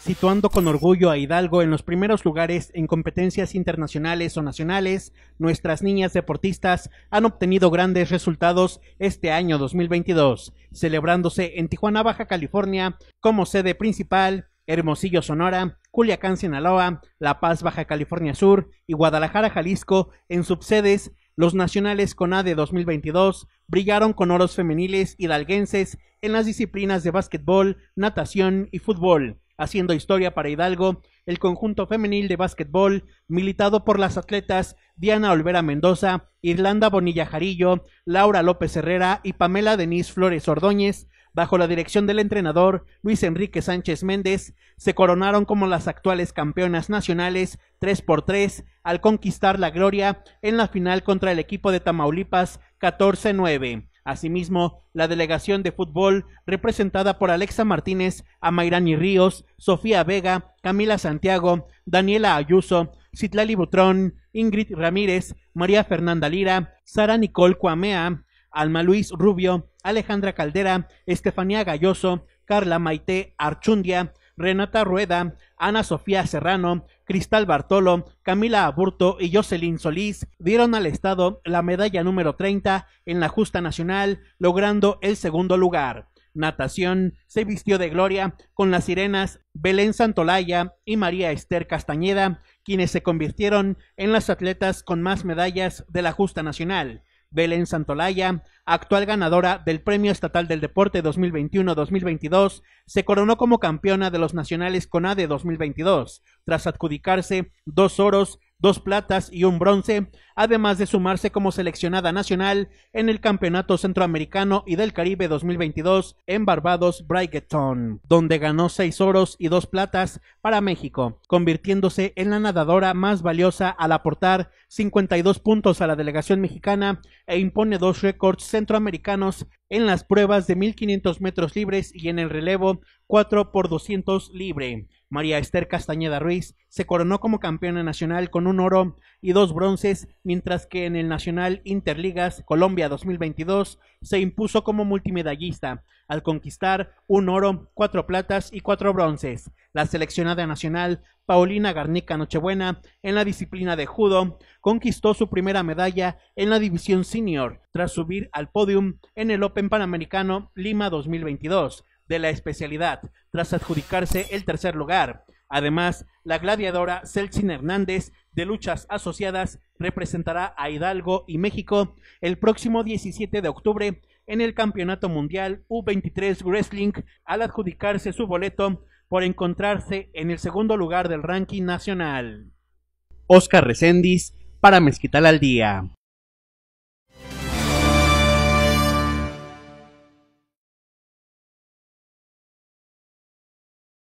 situando con orgullo a Hidalgo en los primeros lugares en competencias internacionales o nacionales, nuestras niñas deportistas han obtenido grandes resultados este año 2022, celebrándose en Tijuana, Baja California, como sede principal, Hermosillo, Sonora, Culiacán, Sinaloa, La Paz, Baja California Sur y Guadalajara, Jalisco, en subsedes los nacionales CONADE 2022 brillaron con oros femeniles hidalguenses en las disciplinas de básquetbol, natación y fútbol haciendo historia para Hidalgo, el conjunto femenil de básquetbol, militado por las atletas Diana Olvera Mendoza, Irlanda Bonilla Jarillo, Laura López Herrera y Pamela Denise Flores Ordóñez, bajo la dirección del entrenador Luis Enrique Sánchez Méndez, se coronaron como las actuales campeonas nacionales 3 por 3 al conquistar la gloria en la final contra el equipo de Tamaulipas 14-9. Asimismo, la delegación de fútbol, representada por Alexa Martínez, Amairani Ríos, Sofía Vega, Camila Santiago, Daniela Ayuso, Citlali Butrón, Ingrid Ramírez, María Fernanda Lira, Sara Nicole Cuamea, Alma Luis Rubio, Alejandra Caldera, Estefanía Galloso, Carla Maite Archundia, Renata Rueda, Ana Sofía Serrano, Cristal Bartolo, Camila Aburto y Jocelyn Solís dieron al Estado la medalla número 30 en la justa nacional, logrando el segundo lugar. Natación se vistió de gloria con las sirenas Belén Santolaya y María Esther Castañeda, quienes se convirtieron en las atletas con más medallas de la justa nacional. Belén Santolaya, actual ganadora del Premio Estatal del Deporte 2021-2022, se coronó como campeona de los nacionales CONADE 2022, tras adjudicarse dos oros, dos platas y un bronce además de sumarse como seleccionada nacional en el Campeonato Centroamericano y del Caribe 2022 en Barbados Brighton, donde ganó seis oros y dos platas para México, convirtiéndose en la nadadora más valiosa al aportar 52 puntos a la delegación mexicana e impone dos récords centroamericanos en las pruebas de 1500 metros libres y en el relevo 4 por 200 libre. María Esther Castañeda Ruiz se coronó como campeona nacional con un oro y dos bronces, mientras que en el Nacional Interligas Colombia 2022 se impuso como multimedallista al conquistar un oro, cuatro platas y cuatro bronces. La seleccionada nacional Paulina Garnica Nochebuena en la disciplina de judo conquistó su primera medalla en la división senior tras subir al podium en el Open Panamericano Lima 2022 de la especialidad tras adjudicarse el tercer lugar. Además, la gladiadora Celsin Hernández de Luchas Asociadas representará a Hidalgo y México el próximo 17 de octubre en el Campeonato Mundial U23 Wrestling al adjudicarse su boleto por encontrarse en el segundo lugar del ranking nacional. Oscar Recendis para Mezquital al Día.